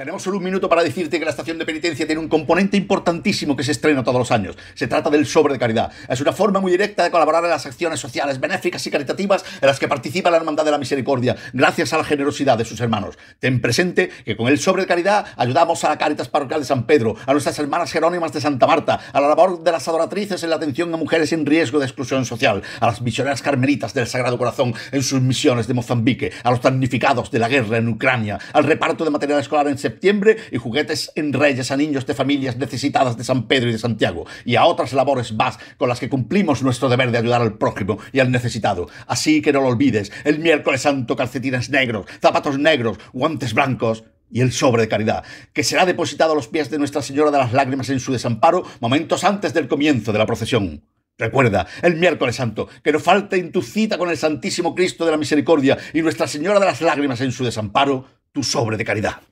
Tenemos solo un minuto para decirte que la estación de penitencia tiene un componente importantísimo que se estrena todos los años. Se trata del sobre de caridad. Es una forma muy directa de colaborar en las acciones sociales, benéficas y caritativas en las que participa la Hermandad de la Misericordia, gracias a la generosidad de sus hermanos. Ten presente que con el sobre de caridad ayudamos a la Caritas Parroquial de San Pedro, a nuestras hermanas Jerónimas de Santa Marta, a la labor de las adoratrices en la atención a mujeres en riesgo de exclusión social, a las misioneras carmelitas del Sagrado Corazón en sus misiones de Mozambique, a los damnificados de la guerra en Ucrania, al reparto de material escolar en septiembre y juguetes en Reyes a niños de familias necesitadas de San Pedro y de Santiago, y a otras labores más con las que cumplimos nuestro deber de ayudar al prójimo y al necesitado. Así que no lo olvides, el miércoles santo calcetines negros, zapatos negros, guantes blancos y el sobre de caridad, que será depositado a los pies de Nuestra Señora de las Lágrimas en su desamparo momentos antes del comienzo de la procesión. Recuerda, el miércoles santo, que no falte en tu cita con el Santísimo Cristo de la Misericordia y Nuestra Señora de las Lágrimas en su desamparo, tu sobre de caridad.